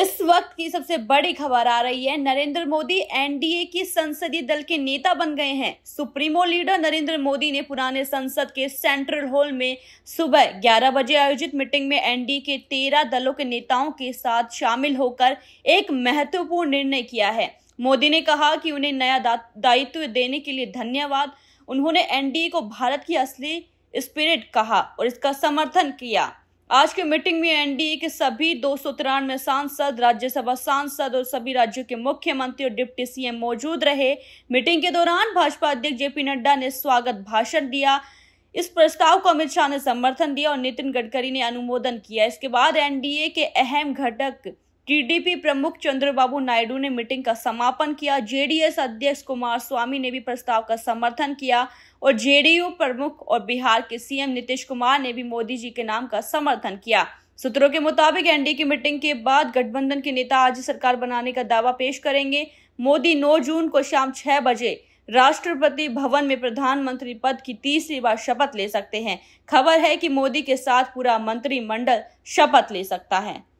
इस वक्त की सबसे बड़ी खबर आ रही है नरेंद्र मोदी एनडीए की संसदीय दल के नेता बन गए हैं सुप्रीमो लीडर नरेंद्र मोदी ने पुराने संसद के सेंट्रल हॉल में सुबह 11 बजे आयोजित मीटिंग में एनडीए के तेरह दलों के नेताओं के साथ शामिल होकर एक महत्वपूर्ण निर्णय किया है मोदी ने कहा कि उन्हें नया दायित्व देने के लिए धन्यवाद उन्होंने एनडीए को भारत की असली स्पिरिट कहा और इसका समर्थन किया आज की मीटिंग में एनडीए के सभी दो सौ सांसद राज्यसभा सांसद और सभी राज्यों के मुख्यमंत्री और डिप्टी सीएम मौजूद रहे मीटिंग के दौरान भाजपा अध्यक्ष जेपी नड्डा ने स्वागत भाषण दिया इस प्रस्ताव को अमित शाह ने समर्थन दिया और नितिन गडकरी ने अनुमोदन किया इसके बाद एनडीए के अहम घटक टीडीपी प्रमुख चंद्रबाबू नायडू ने मीटिंग का समापन किया जेडीएस अध्यक्ष कुमार स्वामी ने भी प्रस्ताव का समर्थन किया और जेडीयू प्रमुख और बिहार के सीएम नीतीश कुमार ने भी मोदी जी के नाम का समर्थन किया सूत्रों के मुताबिक एनडीए की मीटिंग के बाद गठबंधन के नेता आज सरकार बनाने का दावा पेश करेंगे मोदी 9 जून को शाम 6 बजे राष्ट्रपति भवन में प्रधानमंत्री पद की तीसरी बार शपथ ले सकते हैं खबर है कि मोदी के साथ पूरा मंत्रिमंडल शपथ ले सकता है